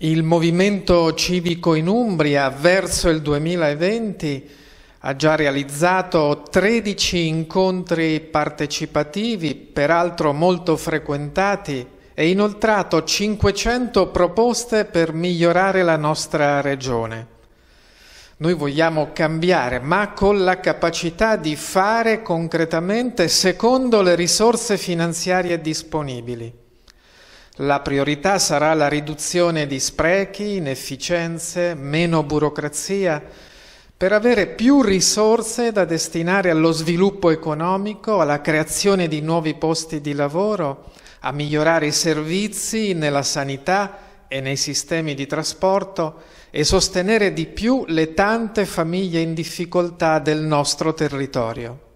Il movimento civico in Umbria verso il 2020 ha già realizzato 13 incontri partecipativi, peraltro molto frequentati, e inoltrato 500 proposte per migliorare la nostra regione. Noi vogliamo cambiare, ma con la capacità di fare concretamente secondo le risorse finanziarie disponibili. La priorità sarà la riduzione di sprechi, inefficienze, meno burocrazia, per avere più risorse da destinare allo sviluppo economico, alla creazione di nuovi posti di lavoro, a migliorare i servizi nella sanità e nei sistemi di trasporto e sostenere di più le tante famiglie in difficoltà del nostro territorio.